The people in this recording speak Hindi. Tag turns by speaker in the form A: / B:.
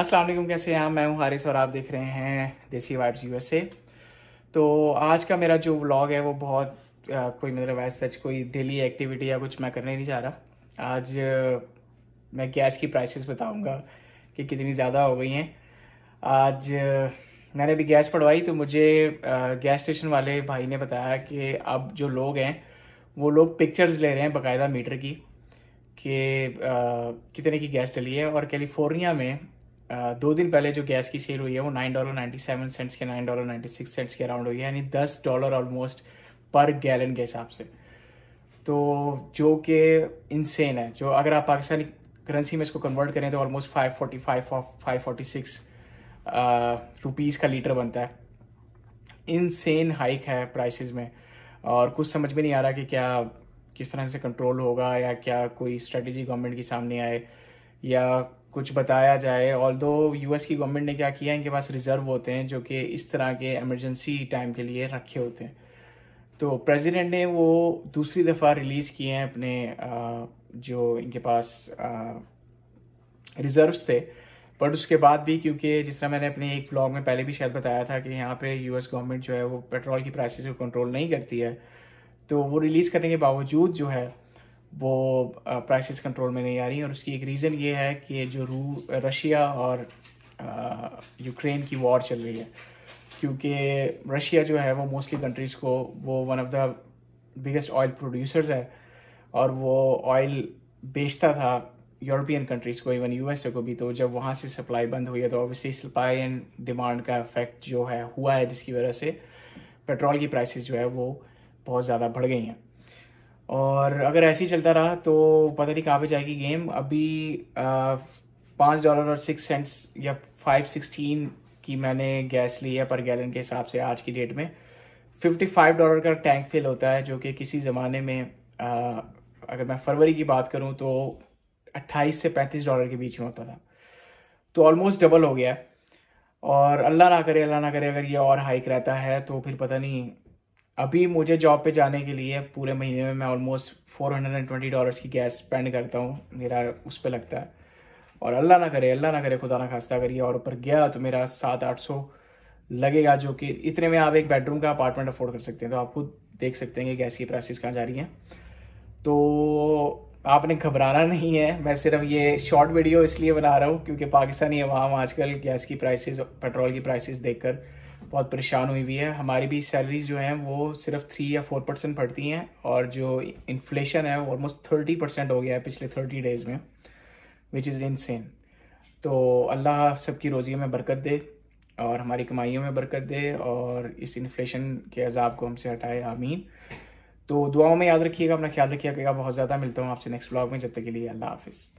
A: अस्सलाम वालेकुम कैसे हैं मैं हूं हारिस और आप देख रहे हैं देसी वाइब्स यूएसए तो आज का मेरा जो व्लॉग है वो बहुत आ, कोई मतलब एज सच कोई डेली एक्टिविटी या कुछ मैं करने नहीं जा रहा आज मैं गैस की प्राइसेस बताऊंगा कि कितनी ज़्यादा हो गई हैं आज मैंने अभी गैस पढ़वाई तो मुझे आ, गैस स्टेशन वाले भाई ने बताया कि अब जो लोग हैं वो लोग पिक्चर्स ले रहे हैं बाकायदा मीटर की कि कितने की गैस चली है और कैलिफोर्निया में दो दिन पहले जो गैस की सेल हुई है वो nine dollar ninety seven cents के nine dollar ninety six cents के अराउंड हुई है यानी दस डॉलर ऑलमोस्ट पर गैलन के हिसाब से तो जो कि इनसेन है जो अगर आप पाकिस्तानी करेंसी में इसको कन्वर्ट करें तो almost five forty five five forty six rupees का लीटर बनता है इनसेन हाइक है प्राइसेस में और कुछ समझ में नहीं आ रहा कि क्या किस तरह से कंट्रोल होगा या क्या कोई स्ट्रेटजी गवर्नमेंट के सामने आए या कुछ बताया जाए ऑल दो यू की गवर्नमेंट ने क्या किया इनके पास रिजर्व होते हैं जो कि इस तरह के एमरजेंसी टाइम के लिए रखे होते हैं तो प्रेसिडेंट ने वो दूसरी दफ़ा रिलीज़ किए हैं अपने जो इनके पास रिज़र्व्स थे बट उसके बाद भी क्योंकि जिस तरह मैंने अपने एक ब्लॉग में पहले भी शायद बताया था कि यहाँ पे यूएस गवर्नमेंट जो है वो पेट्रोल की प्राइसेस को कंट्रोल नहीं करती है तो वो रिलीज़ करने के बावजूद जो है वो प्राइसेस कंट्रोल में नहीं आ रही और उसकी एक रीज़न ये है कि जो रू रशिया और यूक्रेन की वॉर चल रही है क्योंकि रशिया जो है वो मोस्टली कंट्रीज़ को वो one of the biggest oil producers है और वो ऑयल बेचता था यूरोपियन कंट्रीज़ को इवन यूएसए को भी तो जब वहाँ से सप्लाई बंद हुई है तो ऑब्वियसली सप्लाई एंड डिमांड का इफेक्ट जो है हुआ है जिसकी वजह से पेट्रोल की प्राइसेस जो है वो बहुत ज़्यादा बढ़ गई हैं और अगर ऐसे ही चलता रहा तो पता नहीं कहाँ पे जाएगी गेम अभी पाँच डॉलर और सिक्स सेंट्स या फाइव सिक्सटीन की मैंने गैस ली है पर गैलन के हिसाब से आज की डेट में फिफ्टी फाइव डॉलर का टैंक फिल होता है जो कि किसी ज़माने में आ, अगर मैं फरवरी की बात करूँ तो अट्ठाईस से पैंतीस डॉलर के बीच में होता था तो ऑलमोस्ट डबल हो गया और अल्लाह ना करे अल्लाह ना करे अगर ये और हाइक रहता है तो फिर पता नहीं अभी मुझे जॉब पे जाने के लिए पूरे महीने में मैं almost four hundred and twenty dollars की गैस स्पेंड करता हूँ मेरा उस पर लगता है और अल्लाह ना करे अल्लाह ना करे खुदा ना खास्ता करिए और ऊपर गया तो मेरा सात आठ सौ लगेगा जो कि इतने में आप एक बेडरूम का अपार्टमेंट अफोर्ड कर सकते हैं तो आप खुद देख सकते हैं कि गैस की प्राइसिस कहाँ जा रही हैं तो आपने घबराना नहीं है मैं सिर्फ ये शॉर्ट वीडियो इसलिए बना रहा हूँ क्योंकि पाकिस्तानी अवाम आजकल गैस की प्राइसेस पेट्रोल की प्राइसेस देखकर बहुत परेशान हुई हुई है हमारी भी सैलरीज जो हैं वो सिर्फ थ्री या फोर परसेंट बढ़ती हैं और जो इन्फ्लेशन है वो ऑलमोस्ट थर्टी परसेंट हो गया है पिछले थर्टी डेज़ में विच इज़ इन सेम तो अल्लाह सबकी रोज़ियों में बरकत दे और हमारी कमाइयों में बरकत दे और इस इन्फ्लेशन के अजाब को हमसे हटाए आमीन तो दुआओं में याद रखिएगा अपना ख्याल रखिएगा बहुत ज़्यादा मिलता हूँ आपसे नेक्स्ट ब्लॉग में जब तक के लिए अल्लाह हाफिज़